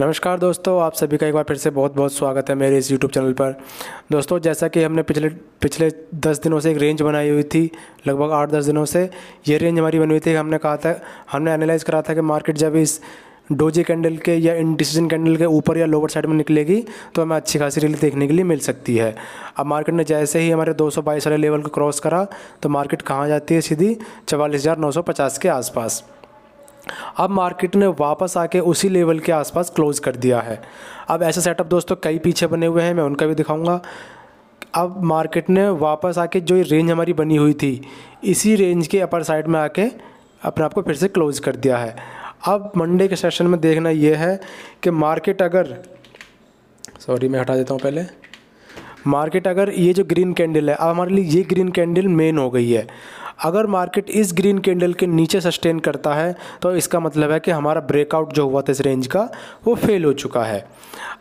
नमस्कार दोस्तों आप सभी का एक बार फिर से बहुत बहुत स्वागत है मेरे इस यूट्यूब चैनल पर दोस्तों जैसा कि हमने पिछले पिछले दस दिनों से एक रेंज बनाई हुई थी लगभग आठ दस दिनों से ये रेंज हमारी बनी हुई थी हमने कहा था हमने एनालाइज़ करा था कि मार्केट जब इस डोजी कैंडल के या इन डिसीजन कैंडल के ऊपर या लोअर साइड में निकलेगी तो हमें अच्छी खासी रैली देखने के लिए मिल सकती है अब मार्केट ने जैसे ही हमारे 222 वाले लेवल को क्रॉस करा तो मार्केट कहाँ जाती है सीधी चवालीस के आसपास अब मार्केट ने वापस आके उसी लेवल के आसपास क्लोज़ कर दिया है अब ऐसा सेटअप दोस्तों कई पीछे बने हुए हैं मैं उनका भी दिखाऊंगा अब मार्केट ने वापस आके जो रेंज हमारी बनी हुई थी इसी रेंज के अपर साइड में आके अपने आप को फिर से क्लोज़ कर दिया है अब मंडे के सेशन में देखना यह है कि मार्केट अगर सॉरी मैं हटा देता हूँ पहले मार्केट अगर ये जो ग्रीन कैंडल है अब हमारे लिए ये ग्रीन कैंडल मेन हो गई है अगर मार्केट इस ग्रीन कैंडल के नीचे सस्टेन करता है तो इसका मतलब है कि हमारा ब्रेकआउट जो हुआ था इस रेंज का वो फेल हो चुका है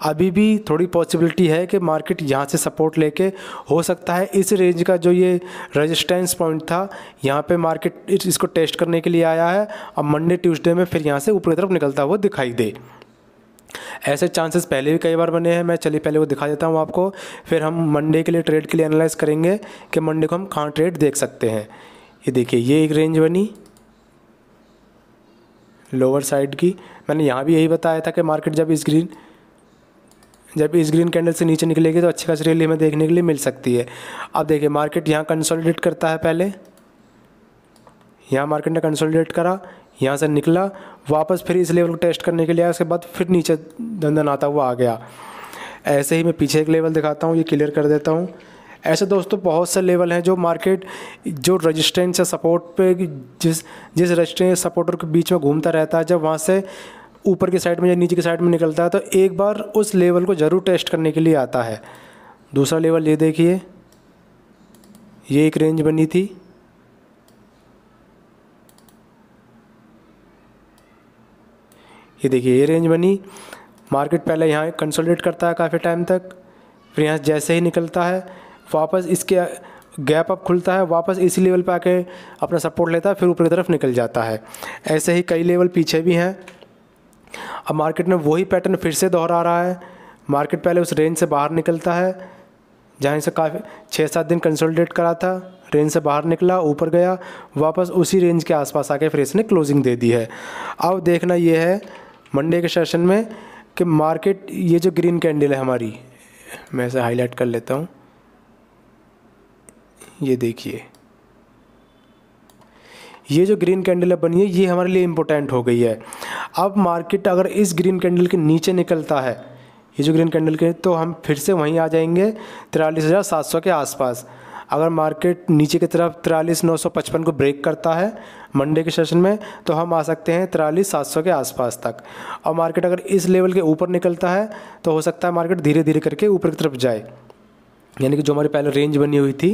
अभी भी थोड़ी पॉसिबिलिटी है कि मार्केट यहाँ से सपोर्ट लेके हो सकता है इस रेंज का जो ये रेजिस्टेंस पॉइंट था यहाँ पे मार्केट इसको टेस्ट करने के लिए आया है अब मंडे ट्यूसडे में फिर यहाँ से ऊपर की तरफ निकलता हुआ दिखाई दे ऐसे चांसेस पहले भी कई बार बने हैं मैं चलिए पहले वो दिखा देता हूँ आपको फिर हम मंडे के लिए ट्रेड के लिए एनालाइज करेंगे कि मंडे को हम कहाँ ट्रेड देख सकते हैं ये देखिए ये एक रेंज बनी लोअर साइड की मैंने यहाँ भी यही बताया था कि मार्केट जब इस ग्रीन जब इस ग्रीन कैंडल से नीचे निकलेगी तो अच्छी खासी रेली हमें देखने के लिए मिल सकती है अब देखिए मार्केट यहाँ कंसोलिडेट करता है पहले यहाँ मार्केट ने कंसोलिडेट करा यहाँ से निकला वापस फिर इस लेवल को टेस्ट करने के लिए आया उसके बाद फिर नीचे धन आता हुआ आ गया ऐसे ही मैं पीछे एक लेवल दिखाता हूँ ये क्लियर कर देता हूँ ऐसे दोस्तों बहुत से लेवल हैं जो मार्केट जो रजिस्टेंस या सपोर्ट पे जिस जिस रजिस्टेंस सपोर्टर के बीच में घूमता रहता है जब वहाँ से ऊपर की साइड में या नीचे की साइड में निकलता है तो एक बार उस लेवल को ज़रूर टेस्ट करने के लिए आता है दूसरा लेवल ये देखिए ये एक रेंज बनी थी ये देखिए ये रेंज बनी मार्केट पहले यहाँ कंसोलिडेट करता है काफ़ी टाइम तक फिर यहाँ जैसे ही निकलता है वापस इसके गैप अप खुलता है वापस इसी लेवल पर आके अपना सपोर्ट लेता है फिर ऊपर की तरफ निकल जाता है ऐसे ही कई लेवल पीछे भी हैं अब मार्केट में वही पैटर्न फिर से दोहरा रहा है मार्केट पहले उस रेंज से बाहर निकलता है जहाँ से काफ़ी छः सात दिन कंसोलिडेट करा था रेंज से बाहर निकला ऊपर गया वापस उसी रेंज के आसपास आके फिर इसने क्लोजिंग दे दी है अब देखना ये है मंडे के सेशन में कि मार्केट ये जो ग्रीन कैंडल है हमारी मैं इसे हाईलाइट कर लेता हूँ ये देखिए ये जो ग्रीन कैंडल बनी है ये हमारे लिए इम्पोर्टेंट हो गई है अब मार्केट अगर इस ग्रीन कैंडल के नीचे निकलता है ये जो ग्रीन कैंडल के तो हम फिर से वहीं आ जाएंगे तिरालीस हज़ार सात सौ के आसपास अगर मार्केट नीचे की तरफ तिरालीस नौ सौ पचपन को ब्रेक करता है मंडे के सेशन में तो हम आ सकते हैं तिरालीस सात सौ के आसपास तक और मार्केट अगर इस लेवल के ऊपर निकलता है तो हो सकता है मार्केट धीरे धीरे करके ऊपर की तरफ जाए यानी कि जो हमारी पहले रेंज बनी हुई थी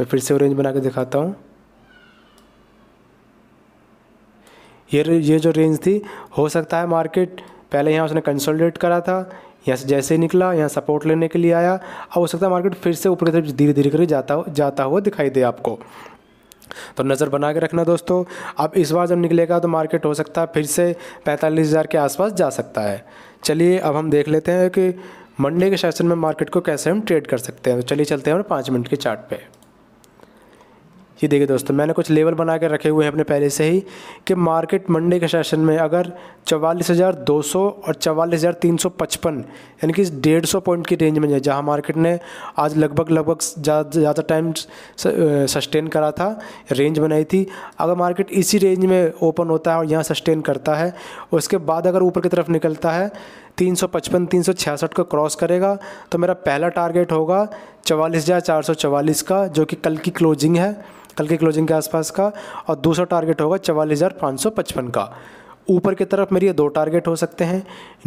मैं फिर से ऑरेंज बना के दिखाता हूँ ये ये जो रेंज थी हो सकता है मार्केट पहले यहाँ उसने कंसोलिडेट करा था यहाँ से जैसे ही निकला यहाँ सपोर्ट लेने के लिए आया अब हो सकता है मार्केट फिर से ऊपर की तरफ धीरे धीरे करके जाता जाता हुआ दिखाई दे आपको तो नज़र बना के रखना दोस्तों अब इस बार जब निकलेगा तो मार्केट हो सकता है फिर से पैंतालीस हज़ार के आसपास जा सकता है चलिए अब हम देख लेते हैं कि मंडे के सेशन में मार्केट को कैसे हम ट्रेड कर सकते हैं तो चलिए चलते हैं और पाँच मिनट के चार्ट पे ये देखिए दोस्तों मैंने कुछ लेवल बना के रखे हुए हैं अपने पहले से ही कि मार्केट मंडे के सेशन में अगर चवालीस हज़ार दो सौ और चवालीस हज़ार तीन सौ पचपन यानी कि डेढ़ सौ पॉइंट की रेंज में जाए जहाँ मार्केट ने आज लगभग लगभग ज़्यादा टाइम सस्टेन करा था रेंज बनाई थी अगर मार्केट इसी रेंज में ओपन होता है और यहाँ सस्टेन करता है उसके बाद अगर ऊपर की तरफ निकलता है 355 366 को क्रॉस करेगा तो मेरा पहला टारगेट होगा चवालीस का जो कि कल की क्लोजिंग है कल की क्लोजिंग के आसपास का और दूसरा टारगेट होगा चवालीस का ऊपर की तरफ मेरी ये दो टारगेट हो सकते हैं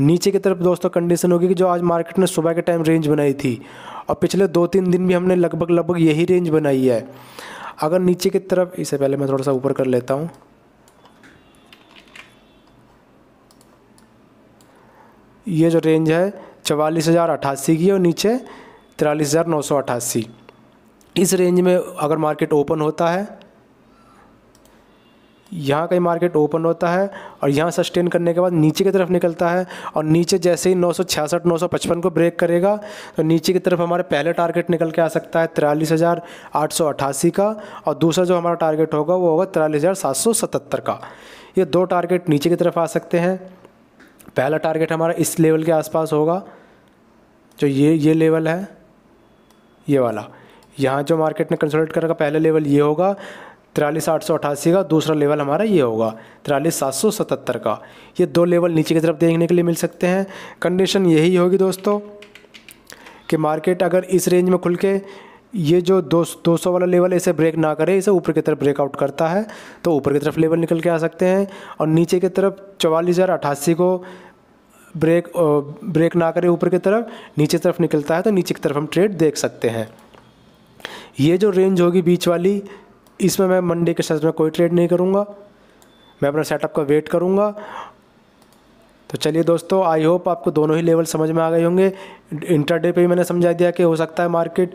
नीचे की तरफ दोस्तों कंडीशन होगी कि जो आज मार्केट ने सुबह के टाइम रेंज बनाई थी और पिछले दो तीन दिन भी हमने लगभग लगभग यही रेंज बनाई है अगर नीचे की तरफ इससे पहले मैं थोड़ा सा ऊपर कर लेता हूँ ये जो रेंज है चवालीस हज़ार अट्ठासी की और नीचे तिरालीस हज़ार नौ सौ अट्ठासी इस रेंज में अगर मार्केट ओपन होता है यहाँ का ही मार्केट ओपन होता है और यहाँ सस्टेन करने के बाद नीचे की तरफ निकलता है और नीचे जैसे ही नौ सौ छियासठ नौ सौ पचपन को ब्रेक करेगा तो नीचे की तरफ हमारे पहले टारगेट निकल के आ सकता है तिरालीस हज़ार आठ सौ अट्ठासी का और दूसरा जो हमारा टारगेट होगा वो होगा तिरालीस हज़ार सात सौ सतहत्तर का ये दो टारगेट नीचे की तरफ आ सकते हैं पहला टारगेट हमारा इस लेवल के आसपास होगा जो ये ये लेवल है ये वाला यहाँ जो मार्केट ने कंसल्ट रखा पहला लेवल ये होगा तिरालीस आठ सौ अट्ठासी का दूसरा लेवल हमारा ये होगा तिरालीस सात सौ सतहत्तर का ये दो लेवल नीचे की तरफ देखने के लिए मिल सकते हैं कंडीशन यही होगी दोस्तों कि मार्केट अगर इस रेंज में खुल के ये जो दो दो सौ वाला लेवल इसे ब्रेक ना करे इसे ऊपर की तरफ ब्रेकआउट करता है तो ऊपर की तरफ लेवल निकल के आ सकते हैं और नीचे की तरफ चवालीस हज़ार अट्ठासी को ब्रेक ब्रेक ना करे ऊपर की तरफ नीचे तरफ निकलता है तो नीचे की तरफ हम ट्रेड देख सकते हैं ये जो रेंज होगी बीच वाली इसमें मैं मंडे के साथ में कोई ट्रेड नहीं करूँगा मैं अपना सेटअप का वेट करूँगा तो चलिए दोस्तों आई होप आपको दोनों ही लेवल समझ में आ गए होंगे इंटरडे पे भी मैंने समझा दिया कि हो सकता है मार्केट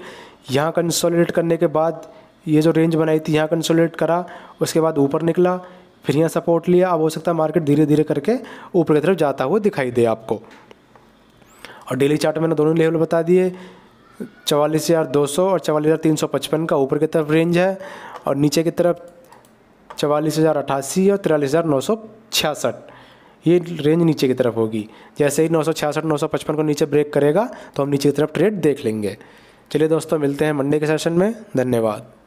यहाँ कंसोलिडेट करने के बाद ये जो रेंज बनाई थी यहाँ कंसोलिडेट करा उसके बाद ऊपर निकला फिर यहाँ सपोर्ट लिया अब हो सकता है मार्केट धीरे धीरे करके ऊपर की तरफ जाता हुआ दिखाई दे आपको और डेली चार्ट मैंने दोनों लेवल बता दिए चवालीस हज़ार दो सौ और चवालीस हज़ार तीन सौ पचपन का ऊपर की तरफ रेंज है और नीचे की तरफ चवालीस हज़ार अट्ठासी और तिरालीस हज़ार नौ सौ छियासठ ये रेंज नीचे की तरफ होगी जैसे ही नौ सौ छियासठ नौ सौ पचपन को नीचे ब्रेक करेगा तो हम नीचे की तरफ ट्रेड देख लेंगे चलिए दोस्तों मिलते हैं मंडे के सेशन में धन्यवाद